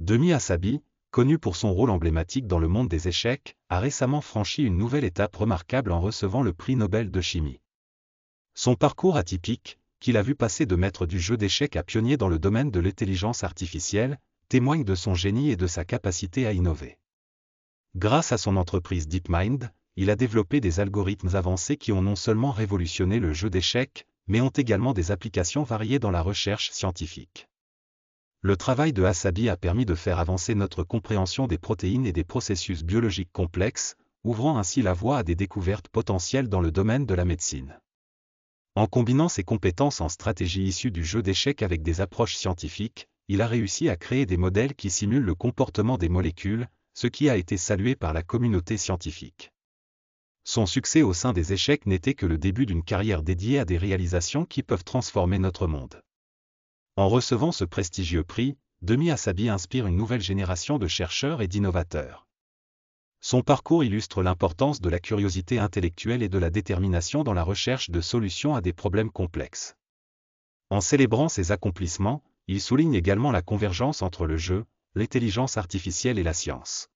Demi Assabi, connu pour son rôle emblématique dans le monde des échecs, a récemment franchi une nouvelle étape remarquable en recevant le prix Nobel de chimie. Son parcours atypique, qu'il a vu passer de maître du jeu d'échecs à pionnier dans le domaine de l'intelligence artificielle, témoigne de son génie et de sa capacité à innover. Grâce à son entreprise DeepMind, il a développé des algorithmes avancés qui ont non seulement révolutionné le jeu d'échecs, mais ont également des applications variées dans la recherche scientifique le travail de Hassabi a permis de faire avancer notre compréhension des protéines et des processus biologiques complexes, ouvrant ainsi la voie à des découvertes potentielles dans le domaine de la médecine. En combinant ses compétences en stratégie issues du jeu d'échecs avec des approches scientifiques, il a réussi à créer des modèles qui simulent le comportement des molécules, ce qui a été salué par la communauté scientifique. Son succès au sein des échecs n'était que le début d'une carrière dédiée à des réalisations qui peuvent transformer notre monde. En recevant ce prestigieux prix, Demi Asabi inspire une nouvelle génération de chercheurs et d'innovateurs. Son parcours illustre l'importance de la curiosité intellectuelle et de la détermination dans la recherche de solutions à des problèmes complexes. En célébrant ses accomplissements, il souligne également la convergence entre le jeu, l'intelligence artificielle et la science.